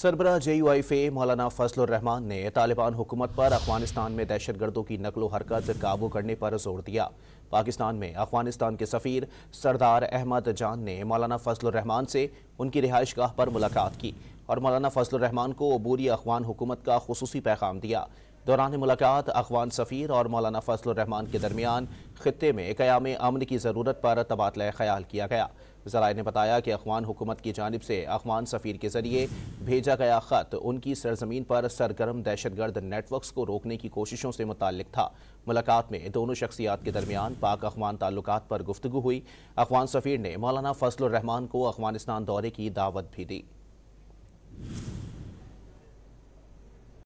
सरबरा जे you मौलाना फजलान ने तालिबान हुकूमत पर अफगानिस्तान में दहशत गर्दों की नकलो हरकत काबू करने पर जोर दिया पाकिस्तान में अफगानिस्तान के सफ़ीर सरदार अहमद जान ने मौलाना फजलान से उनकी रिहाइश गाह पर मुलाकात की और मौलाना फजल रहमान को अबूरी अफगान हुकूमत का खसूसी पैगाम दिया दौरान मुलाकात अफगान सफ़ीर और मौलाना फजलान के दरमियान खत्े में क़याम अमन की ज़रूरत पर तबादला ख्याल किया गया जराये ने बताया कि अफवान हुकूमत की जानब से अफवान सफ़ीर के जरिए भेजा गया ख़त उनकी सरजमीन पर सरगर्म दहशतगर्द नेटवर्क को रोकने की कोशिशों से मुतल था मुलाकात में दोनों शख्सियात के दरमियान पाक अफवान ताल्लुक पर गुफ्तु हुई अफवान सफ़ीर ने मौलाना फजल को अफगानिस्तान दौरे की दावत भी दी